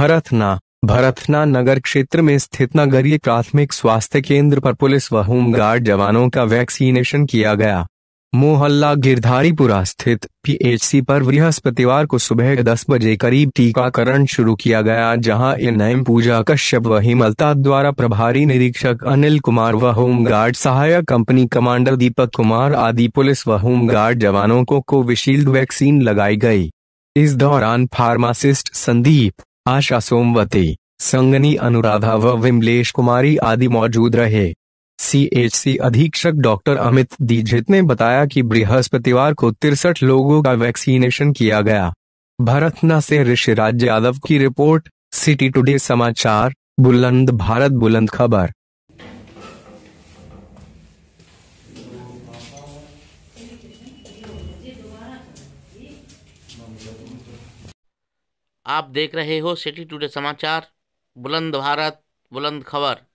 भरथना भरथना नगर क्षेत्र में स्थित नगरीय प्राथमिक स्वास्थ्य केंद्र पर पुलिस व होमगार्ड जवानों का वैक्सीनेशन किया गया मोहल्ला गिरधारीपुरा स्थित पीएचसी पर बृहस्पतिवार को सुबह 10 बजे करीब टीकाकरण शुरू किया गया जहां एनएम पूजा कश्यप व हिमलता द्वारा प्रभारी निरीक्षक अनिल कुमार व होमगार्ड सहायक कंपनी कमांडर दीपक कुमार आदि पुलिस व होमगार्ड जवानों को कोविशील्ड वैक्सीन लगाई गई इस दौरान फार्मासिस्ट संदीप आशा सोमवती संगनी अनुराधा व विमलेश कुमारी आदि मौजूद रहे सीएचसी अधीक्षक डॉक्टर अमित दीजित ने बताया कि बृहस्पतिवार को तिरसठ लोगों का वैक्सीनेशन किया गया भरतना से ऋषिराज यादव की रिपोर्ट सिटी टुडे समाचार बुलंद भारत बुलंद खबर आप देख रहे हो सिटी टुडे समाचार बुलंद भारत बुलंद खबर